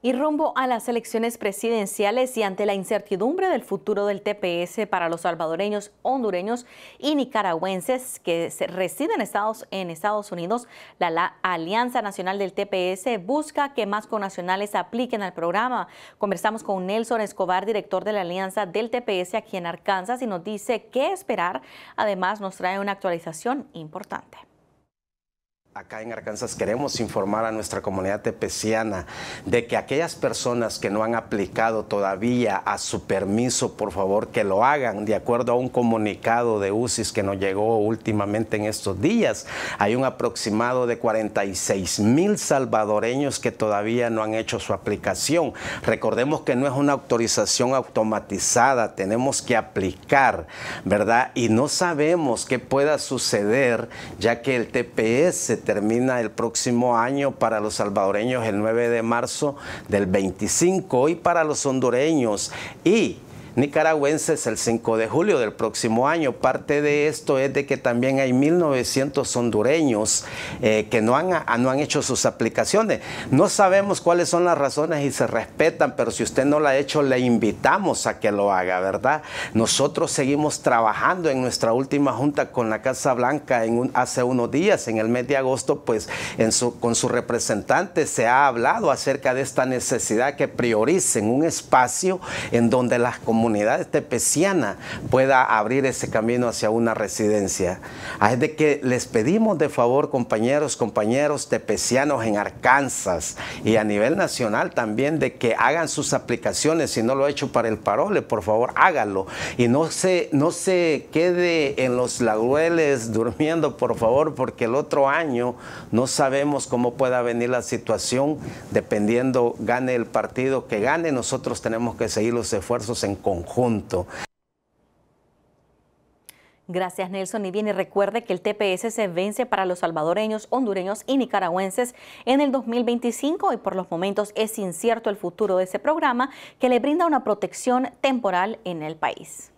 Y rumbo a las elecciones presidenciales y ante la incertidumbre del futuro del TPS para los salvadoreños, hondureños y nicaragüenses que residen Estados, en Estados Unidos, la, la, Alianza Nacional del TPS busca que más conacionales apliquen al programa. Conversamos con Nelson Escobar, director de la Alianza del TPS aquí en Arkansas, y nos dice qué esperar. Además, nos trae una actualización importante. Acá en Arkansas queremos informar a nuestra comunidad tepeciana de que aquellas personas que no han aplicado todavía a su permiso, por favor, que lo hagan. De acuerdo a un comunicado de UCIS que nos llegó últimamente en estos días, hay un aproximado de 46 mil salvadoreños que todavía no han hecho su aplicación. Recordemos que no es una autorización automatizada, tenemos que aplicar, ¿verdad? Y no sabemos qué pueda suceder ya que el TPS termina el próximo año para los salvadoreños el 9 de marzo del 25 y para los hondureños y nicaragüenses el 5 de julio del próximo año. Parte de esto es de que también hay 1.900 hondureños eh, que no han, ah, no han hecho sus aplicaciones. No sabemos cuáles son las razones y se respetan, pero si usted no lo ha hecho, le invitamos a que lo haga, ¿verdad? Nosotros seguimos trabajando en nuestra última junta con la Casa Blanca en hace unos días, en el mes de agosto, pues con su representante se ha hablado acerca de esta necesidad que prioricen un espacio en donde las comunidades comunidad tepeciana pueda abrir ese camino hacia una residencia. Es de que les pedimos de favor, compañeros, compañeros tepecianos en Arkansas y a nivel nacional también, de que hagan sus aplicaciones. Si no lo ha hecho para el parole, por favor, hágalo. Y no se, no se quede en los lagueles durmiendo, por favor, porque el otro año no sabemos cómo pueda venir la situación. Dependiendo, gane el partido que gane, nosotros tenemos que seguir los esfuerzos en conjunto Gracias, Nelson. Y bien, y recuerde que el TPS se vence para los salvadoreños, hondureños y nicaragüenses en el 2025 y por los momentos es incierto el futuro de ese programa que le brinda una protección temporal en el país.